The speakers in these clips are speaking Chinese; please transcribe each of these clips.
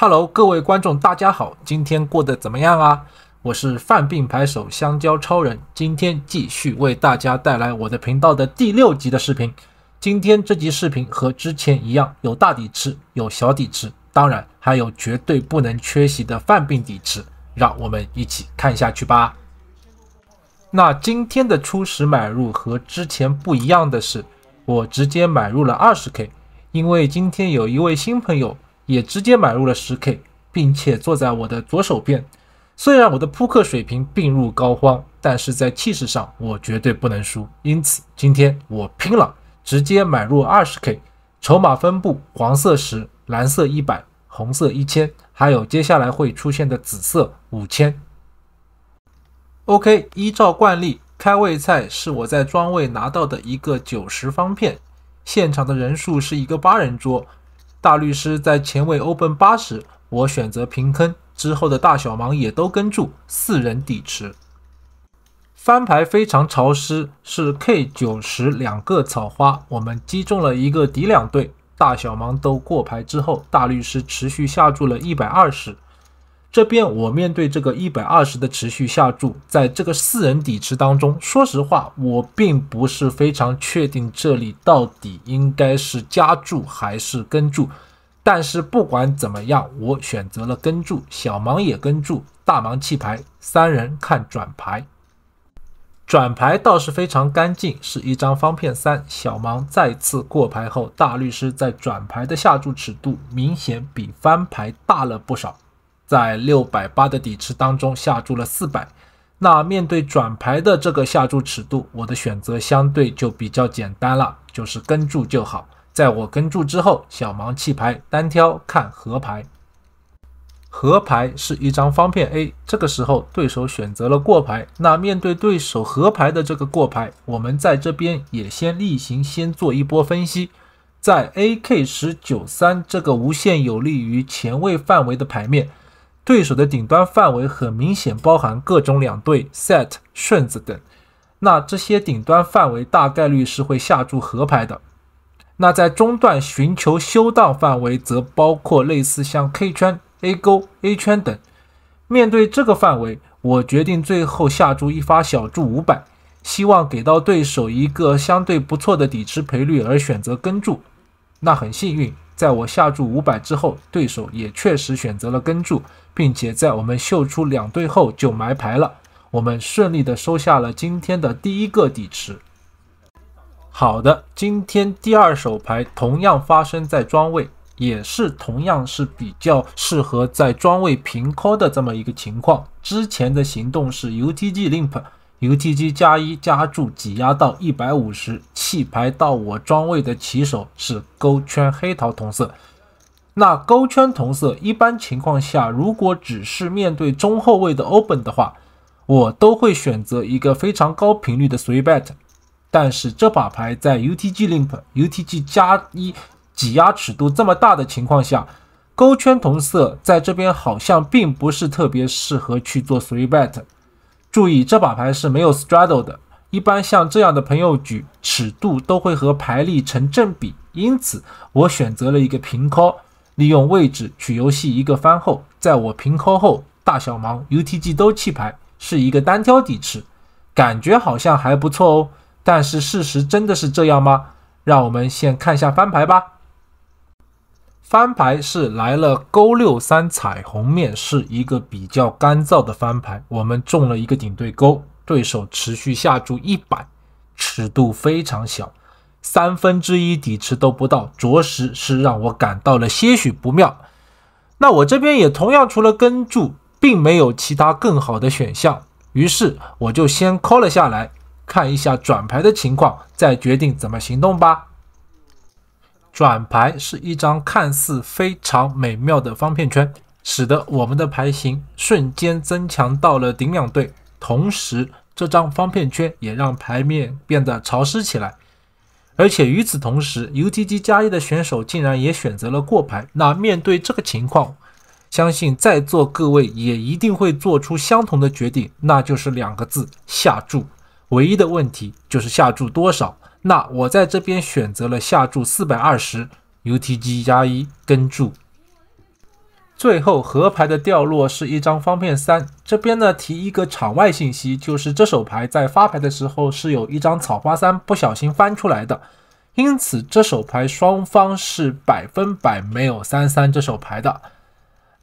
Hello，各位观众，大家好，今天过得怎么样啊？我是犯病牌手香蕉超人，今天继续为大家带来我的频道的第六集的视频。今天这集视频和之前一样，有大底池，有小底池，当然还有绝对不能缺席的犯病底池，让我们一起看下去吧。那今天的初始买入和之前不一样的是，我直接买入了二十 K，因为今天有一位新朋友。也直接买入了十 K，并且坐在我的左手边。虽然我的扑克水平病入膏肓，但是在气势上我绝对不能输。因此，今天我拼了，直接买入二十 K。筹码分布：黄色十，蓝色一百，红色一千，还有接下来会出现的紫色五千。OK，依照惯例，开胃菜是我在庄位拿到的一个九十方片。现场的人数是一个八人桌。大律师在前卫 open 八十，我选择平坑，之后的大小盲也都跟注，四人底池翻牌非常潮湿，是 K 九十两个草花，我们击中了一个底两对，大小盲都过牌之后，大律师持续下注了一百二十。这边我面对这个一百二十的持续下注，在这个四人底池当中，说实话，我并不是非常确定这里到底应该是加注还是跟注。但是不管怎么样，我选择了跟注。小盲也跟注，大盲弃牌，三人看转牌。转牌倒是非常干净，是一张方片三。小盲再次过牌后，大律师在转牌的下注尺度明显比翻牌大了不少。在六百八的底池当中下注了四百，那面对转牌的这个下注尺度，我的选择相对就比较简单了，就是跟注就好。在我跟注之后，小盲弃牌，单挑看和牌。和牌是一张方片 A，这个时候对手选择了过牌。那面对对手和牌的这个过牌，我们在这边也先例行先做一波分析，在 A K 十九三这个无限有利于前卫范围的牌面。对手的顶端范围很明显包含各种两对、set 顺子等，那这些顶端范围大概率是会下注河牌的。那在中段寻求修道范围，则包括类似像 K 圈、A 勾、A 圈等。面对这个范围，我决定最后下注一发小注五百，希望给到对手一个相对不错的底池赔率而选择跟注。那很幸运。在我下注五百之后，对手也确实选择了跟注，并且在我们秀出两对后就埋牌了。我们顺利的收下了今天的第一个底池。好的，今天第二手牌同样发生在庄位，也是同样是比较适合在庄位平 call 的这么一个情况。之前的行动是 UTG limp。U T G 加一加注挤压到一百五十，弃牌到我庄位的起手是勾圈黑桃同色。那勾圈同色一般情况下，如果只是面对中后卫的 open 的话，我都会选择一个非常高频率的 three bet。但是这把牌在 U T G limp U T G 加一挤压尺度这么大的情况下，勾圈同色在这边好像并不是特别适合去做 three bet。注意，这把牌是没有 straddle 的。一般像这样的朋友局，尺度都会和牌力成正比，因此我选择了一个平抠，利用位置取游戏一个翻后，在我平抠后，大小盲 UTG 都弃牌，是一个单挑底池，感觉好像还不错哦。但是事实真的是这样吗？让我们先看下翻牌吧。翻牌是来了勾六三，彩虹面是一个比较干燥的翻牌，我们中了一个顶对勾，对手持续下注一百，尺度非常小，三分之一底池都不到，着实是让我感到了些许不妙。那我这边也同样除了跟注，并没有其他更好的选项，于是我就先 call 了下来，看一下转牌的情况，再决定怎么行动吧。转牌是一张看似非常美妙的方片圈，使得我们的牌型瞬间增强到了顶两对。同时，这张方片圈也让牌面变得潮湿起来。而且与此同时，U T G 加一的选手竟然也选择了过牌。那面对这个情况，相信在座各位也一定会做出相同的决定，那就是两个字：下注。唯一的问题就是下注多少。那我在这边选择了下注四百二十 UTG 加一跟注。最后和牌的掉落是一张方片三。这边呢提一个场外信息，就是这手牌在发牌的时候是有一张草花三不小心翻出来的，因此这手牌双方是百分百没有三三这手牌的。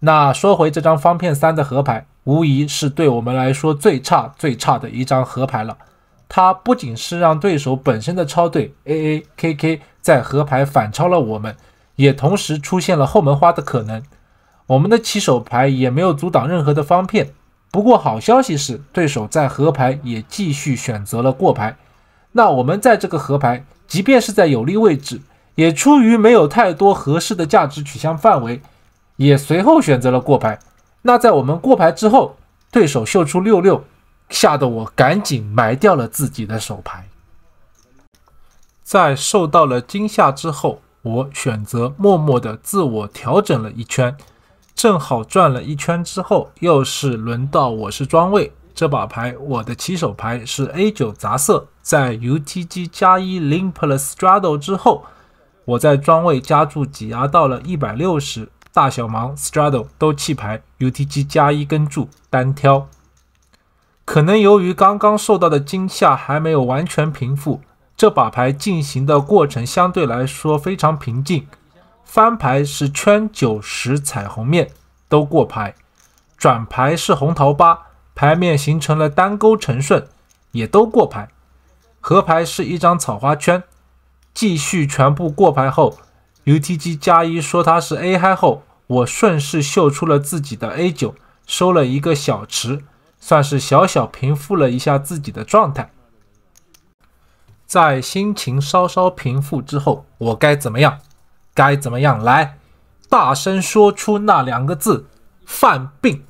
那说回这张方片三的和牌，无疑是对我们来说最差最差的一张和牌了。他不仅是让对手本身的超对 A A K K 在河牌反超了我们，也同时出现了后门花的可能。我们的起手牌也没有阻挡任何的方片。不过好消息是，对手在河牌也继续选择了过牌。那我们在这个河牌，即便是在有利位置，也出于没有太多合适的价值取向范围，也随后选择了过牌。那在我们过牌之后，对手秀出六六。吓得我赶紧埋掉了自己的手牌。在受到了惊吓之后，我选择默默的自我调整了一圈，正好转了一圈之后，又是轮到我是庄位。这把牌我的起手牌是 A 九杂色，在 UTG 加一零 plus straddle 之后，我在庄位加注挤压到了一百六十，大小盲 straddle 都弃牌，UTG 加一跟注单挑。可能由于刚刚受到的惊吓还没有完全平复，这把牌进行的过程相对来说非常平静。翻牌是圈九十彩虹面，都过牌；转牌是红桃八，牌面形成了单勾成顺，也都过牌。合牌是一张草花圈，继续全部过牌后，UTG 加一说他是 A 嗨后，我顺势秀出了自己的 A 九，收了一个小池。算是小小平复了一下自己的状态，在心情稍稍平复之后，我该怎么样？该怎么样来？大声说出那两个字：犯病。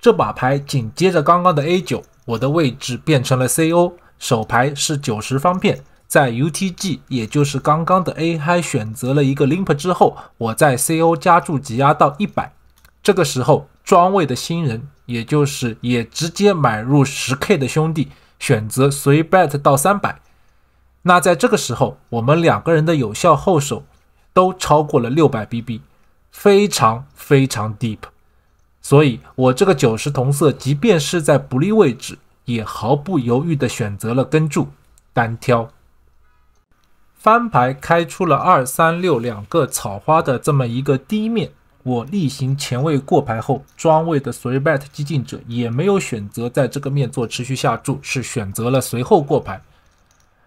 这把牌紧接着刚刚的 A 九，我的位置变成了 C.O，手牌是九十方片。在 U.T.G，也就是刚刚的 A 嗨选择了一个 limp 之后，我在 C.O 加注挤压到一百。这个时候，庄位的新人。也就是也直接买入十 K 的兄弟选择随 bet 到三百，那在这个时候我们两个人的有效后手都超过了六百 BB，非常非常 deep，所以我这个九十同色即便是在不利位置，也毫不犹豫地选择了跟注单挑，翻牌开出了二三六两个草花的这么一个低面。我例行前位过牌后，庄位的 Three Bet 激进者也没有选择在这个面做持续下注，是选择了随后过牌。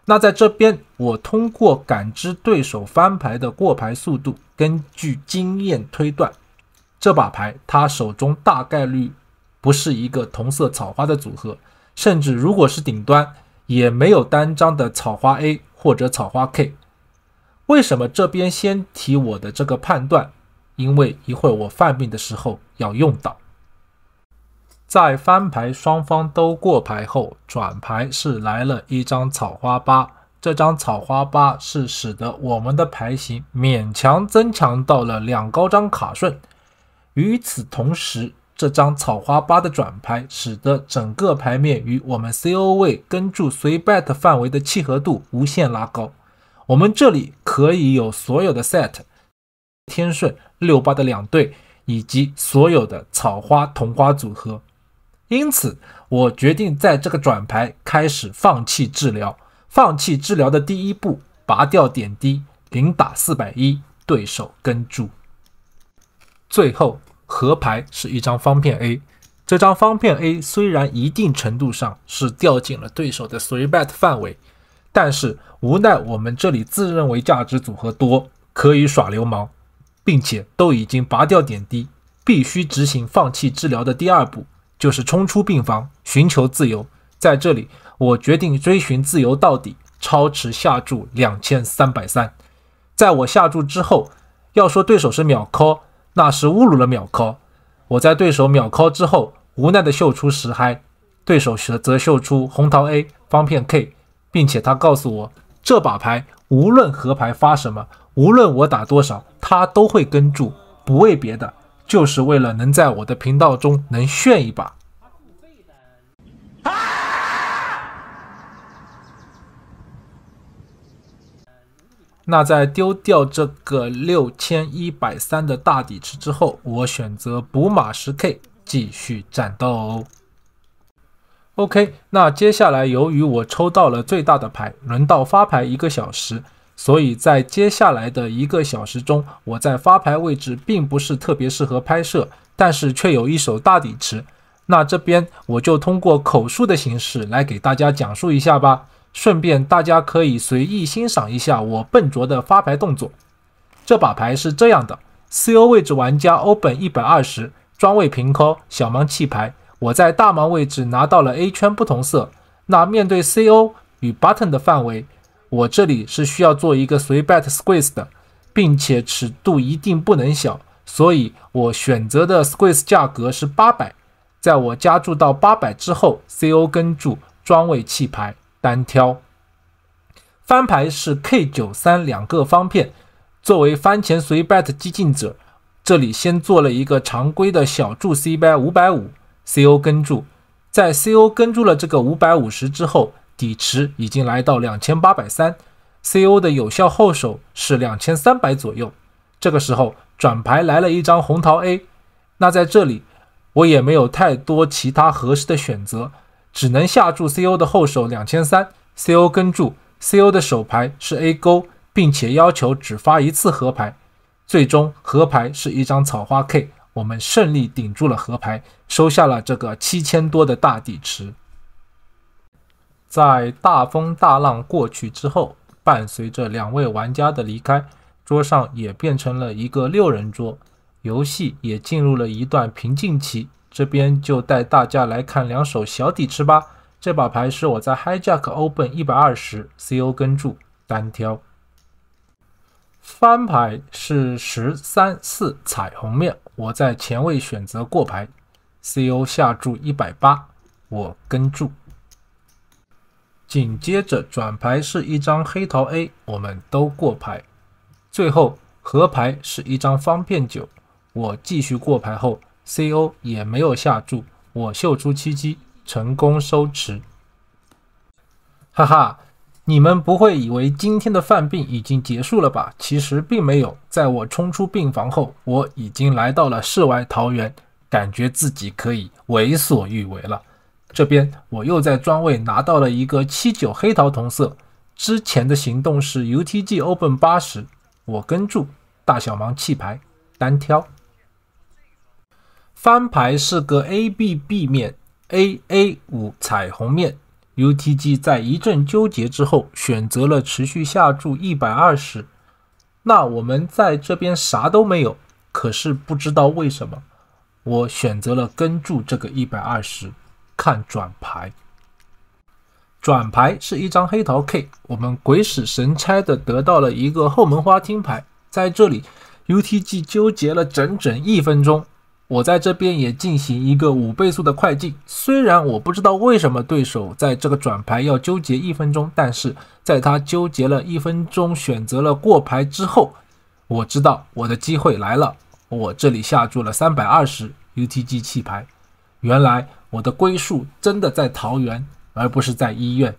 那在这边，我通过感知对手翻牌的过牌速度，根据经验推断，这把牌他手中大概率不是一个同色草花的组合，甚至如果是顶端，也没有单张的草花 A 或者草花 K。为什么这边先提我的这个判断？因为一会儿我犯病的时候要用到。在翻牌双方都过牌后，转牌是来了一张草花八。这张草花八是使得我们的牌型勉强增强到了两高张卡顺。与此同时，这张草花八的转牌使得整个牌面与我们 CO 位跟住随 bet 范围的契合度无限拉高。我们这里可以有所有的 set。天顺六八的两对，以及所有的草花同花组合，因此我决定在这个转牌开始放弃治疗。放弃治疗的第一步，拔掉点滴，零打四百一，对手跟注。最后合牌是一张方片 A，这张方片 A 虽然一定程度上是掉进了对手的 three bet 范围，但是无奈我们这里自认为价值组合多，可以耍流氓。并且都已经拔掉点滴，必须执行放弃治疗的第二步，就是冲出病房寻求自由。在这里，我决定追寻自由到底，超池下注两千三百三。在我下注之后，要说对手是秒 call，那是侮辱了秒 call。我在对手秒 call 之后，无奈的秀出十嗨，对手则秀出红桃 A 方片 K，并且他告诉我这把牌。无论河牌发什么，无论我打多少，他都会跟注，不为别的，就是为了能在我的频道中能炫一把。那在丢掉这个六千一百三的大底池之后，我选择补码十 K 继续战斗哦。OK，那接下来由于我抽到了最大的牌，轮到发牌一个小时，所以在接下来的一个小时中，我在发牌位置并不是特别适合拍摄，但是却有一手大底池。那这边我就通过口述的形式来给大家讲述一下吧，顺便大家可以随意欣赏一下我笨拙的发牌动作。这把牌是这样的：CO 位置玩家欧本一百二十，专位平抠，小盲弃牌。我在大盲位置拿到了 A 圈不同色。那面对 CO 与 Button 的范围，我这里是需要做一个随 Bet squeeze 的，并且尺度一定不能小。所以，我选择的 squeeze 价格是八百。在我加注到八百之后，CO 跟注庄位弃牌单挑。翻牌是 K 九三两个方片。作为翻前随 Bet 激进者，这里先做了一个常规的小注 C bet 五百五。C.O 跟注，在 C.O 跟注了这个五百五十之后，底池已经来到两千八百三，C.O 的有效后手是两千三百左右。这个时候转牌来了一张红桃 A，那在这里我也没有太多其他合适的选择，只能下注 C.O 的后手两千三。C.O 跟注，C.O 的手牌是 A 勾，并且要求只发一次和牌，最终和牌是一张草花 K。我们胜利顶住了河牌，收下了这个七千多的大底池。在大风大浪过去之后，伴随着两位玩家的离开，桌上也变成了一个六人桌，游戏也进入了一段平静期。这边就带大家来看两手小底池吧。这把牌是我在 Hijack Open 一百二十 CO 跟注单挑。翻牌是十三四彩虹面，我在前位选择过牌。C.O 下注一百八，我跟注。紧接着转牌是一张黑桃 A，我们都过牌。最后合牌是一张方片九，我继续过牌后，C.O 也没有下注，我秀出七七，成功收池，哈哈。你们不会以为今天的犯病已经结束了吧？其实并没有。在我冲出病房后，我已经来到了世外桃源，感觉自己可以为所欲为了。这边我又在专位拿到了一个七九黑桃同色。之前的行动是 UTG Open 八十，我跟注，大小盲弃牌单挑。翻牌是个 ABB 面，AA 五彩虹面。UTG 在一阵纠结之后，选择了持续下注一百二十。那我们在这边啥都没有，可是不知道为什么，我选择了跟注这个一百二十，看转牌。转牌是一张黑桃 K，我们鬼使神差的得到了一个后门花听牌。在这里，UTG 纠结了整整一分钟。我在这边也进行一个五倍速的快进，虽然我不知道为什么对手在这个转牌要纠结一分钟，但是在他纠结了一分钟，选择了过牌之后，我知道我的机会来了。我这里下注了三百二十 UTG 起牌，原来我的归宿真的在桃园，而不是在医院。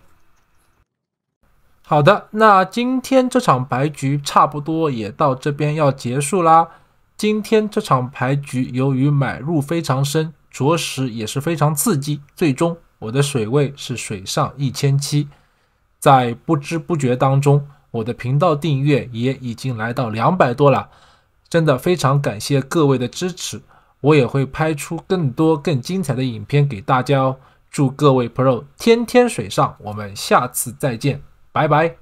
好的，那今天这场白局差不多也到这边要结束啦。今天这场牌局，由于买入非常深，着实也是非常刺激。最终我的水位是水上一千七，在不知不觉当中，我的频道订阅也已经来到两百多了，真的非常感谢各位的支持。我也会拍出更多更精彩的影片给大家哦。祝各位 Pro 天天水上，我们下次再见，拜拜。